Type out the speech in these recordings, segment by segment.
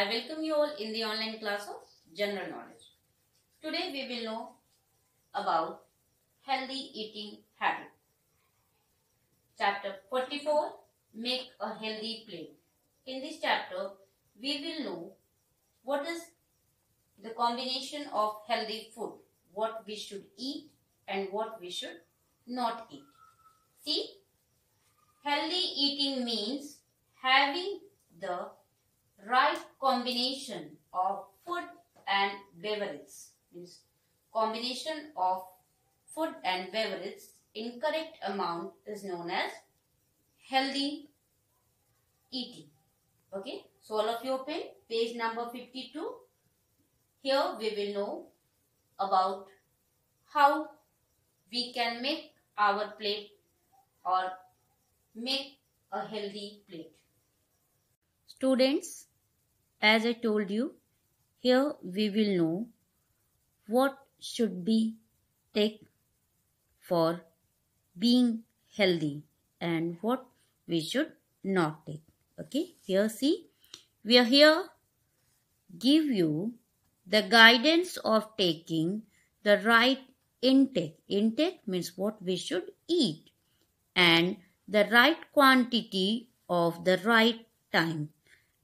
I welcome you all in the online class of general knowledge. Today we will know about healthy eating habit. Chapter 44 Make a healthy plate. In this chapter we will know what is the combination of healthy food, what we should eat and what we should not eat. See, healthy eating means having the right combination of food and beverages means combination of food and beverages. Incorrect amount is known as healthy eating okay so all of you open page number 52 here we will know about how we can make our plate or make a healthy plate students as I told you, here we will know what should be take for being healthy and what we should not take. Okay, here see, we are here give you the guidance of taking the right intake. Intake means what we should eat and the right quantity of the right time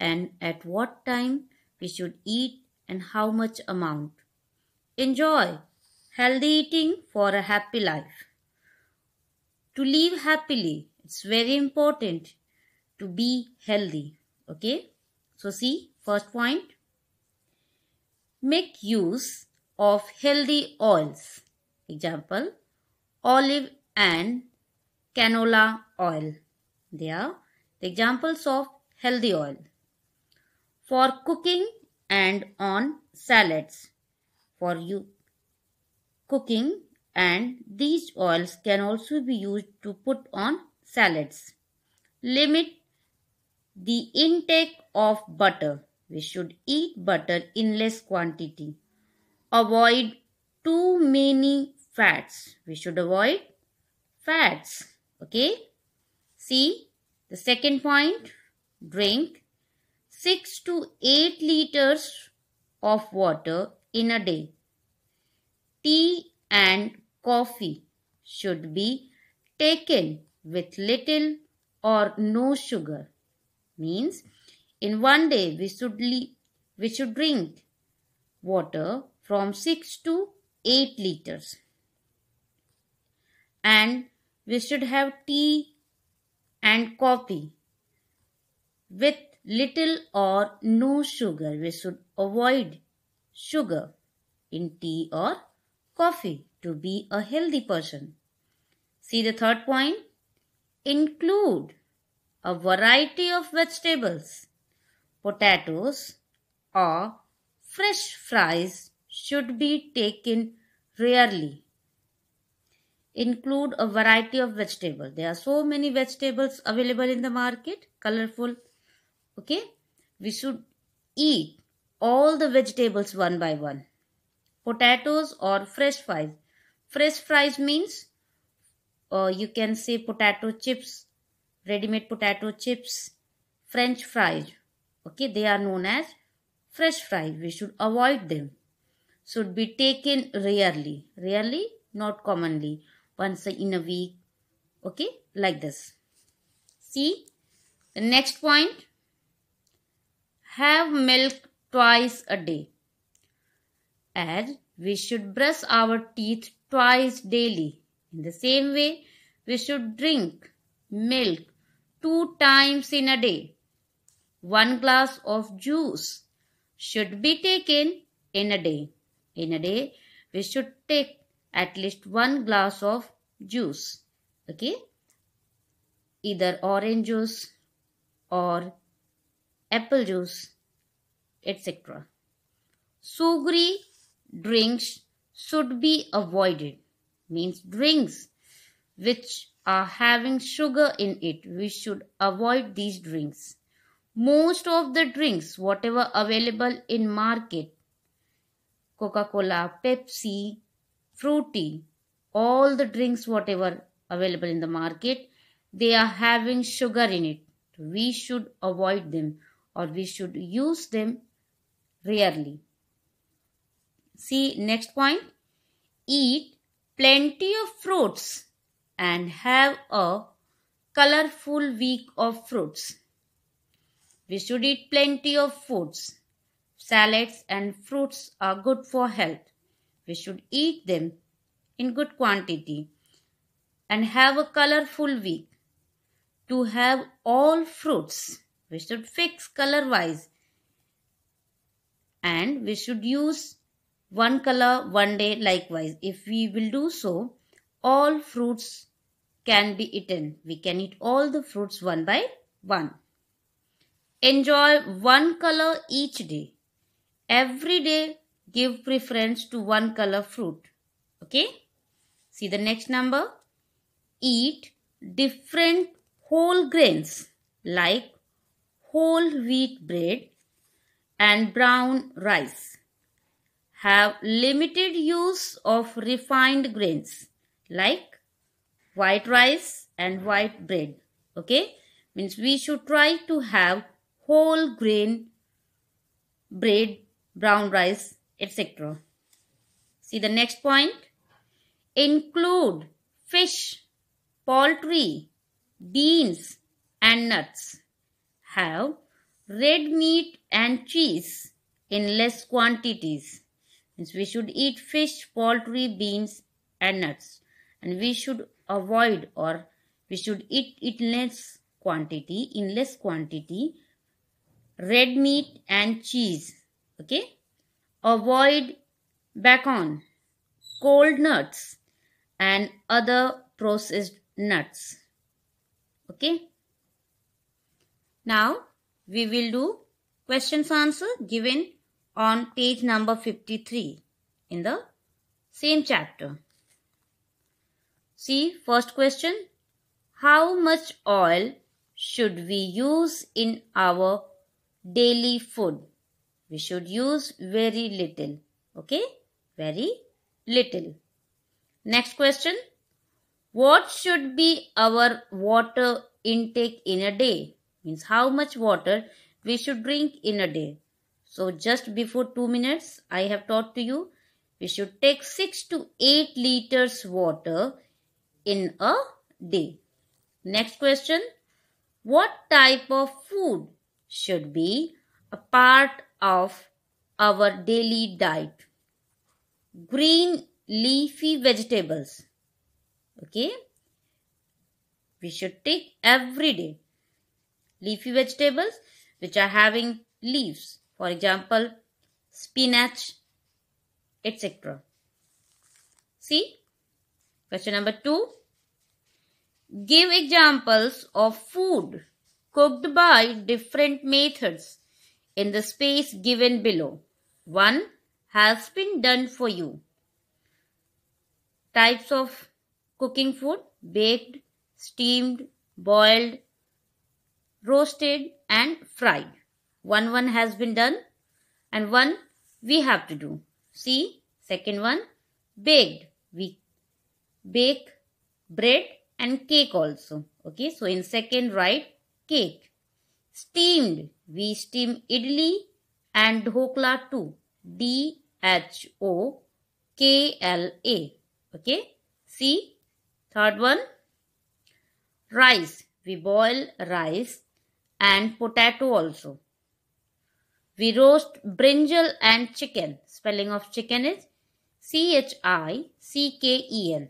and at what time we should eat and how much amount. Enjoy healthy eating for a happy life. To live happily, it's very important to be healthy. Okay, so see, first point make use of healthy oils. Example olive and canola oil. They are the examples of healthy oil for cooking and on salads. For you cooking and these oils can also be used to put on salads. Limit the intake of butter. We should eat butter in less quantity. Avoid too many fats. We should avoid fats. Okay. See the second point. Drink 6 to 8 liters of water in a day. Tea and coffee should be taken with little or no sugar. Means in one day we should we should drink water from 6 to 8 liters. And we should have tea and coffee with little or no sugar. We should avoid sugar in tea or coffee to be a healthy person. See the third point. Include a variety of vegetables. Potatoes or fresh fries should be taken rarely. Include a variety of vegetables. There are so many vegetables available in the market, colorful okay we should eat all the vegetables one by one potatoes or fresh fries fresh fries means uh, you can say potato chips ready-made potato chips french fries okay they are known as fresh fries we should avoid them should be taken rarely rarely not commonly once in a week okay like this see the next point have milk twice a day. As we should brush our teeth twice daily. In the same way, we should drink milk two times in a day. One glass of juice should be taken in a day. In a day, we should take at least one glass of juice. Okay? Either orange juice or apple juice, etc. Sugary drinks should be avoided, means drinks which are having sugar in it. We should avoid these drinks. Most of the drinks, whatever available in market, Coca-Cola, Pepsi, Fruity, all the drinks whatever available in the market, they are having sugar in it. We should avoid them or we should use them rarely. See next point. Eat plenty of fruits and have a colorful week of fruits. We should eat plenty of foods. Salads and fruits are good for health. We should eat them in good quantity and have a colorful week. To have all fruits we should fix color wise and we should use one color one day likewise if we will do so all fruits can be eaten we can eat all the fruits one by one enjoy one color each day every day give preference to one color fruit okay see the next number eat different whole grains like whole wheat bread and brown rice. Have limited use of refined grains like white rice and white bread. Okay, means we should try to have whole grain bread, brown rice, etc. See the next point. Include fish, poultry, beans and nuts have red meat and cheese in less quantities. Means we should eat fish, poultry, beans and nuts. And we should avoid or we should eat it less quantity, in less quantity, red meat and cheese. Okay. Avoid bacon, cold nuts and other processed nuts. Okay. Now we will do questions answer given on page number 53 in the same chapter. See first question. How much oil should we use in our daily food? We should use very little. Okay? Very little. Next question. What should be our water intake in a day? means how much water we should drink in a day. So just before 2 minutes I have taught to you we should take 6 to 8 liters water in a day. Next question. What type of food should be a part of our daily diet? Green leafy vegetables. Okay. We should take every day leafy vegetables which are having leaves. For example, spinach, etc. See? Question number 2. Give examples of food cooked by different methods in the space given below. 1 has been done for you. Types of cooking food baked, steamed, boiled, roasted and fried. One one has been done and one we have to do. See, second one, baked. We bake bread and cake also. Okay, so in second write cake. Steamed. We steam idli and dhokla too. D H O K L A. Okay, see, third one, rice. We boil rice and potato also. We roast brinjal and chicken. Spelling of chicken is C-H-I-C-K-E-N.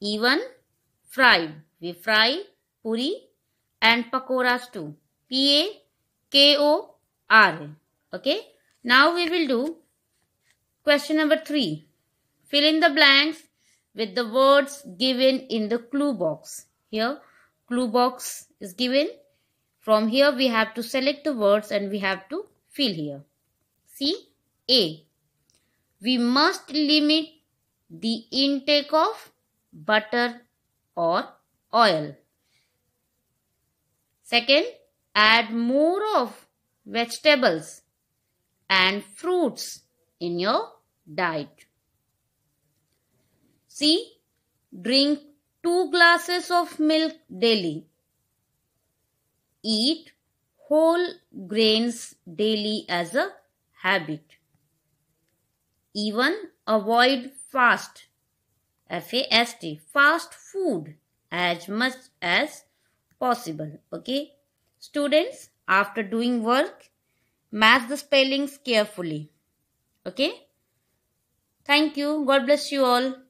Even fried. We fry puri and pakoras too. P-A-K-O-R. Okay. Now we will do question number 3. Fill in the blanks with the words given in the clue box. Here clue box is given from here we have to select the words and we have to fill here. See A. We must limit the intake of butter or oil. Second, add more of vegetables and fruits in your diet. C. Drink 2 glasses of milk daily eat whole grains daily as a habit. Even avoid fast, F-A-S-T, fast food as much as possible. Okay. Students, after doing work, match the spellings carefully. Okay. Thank you. God bless you all.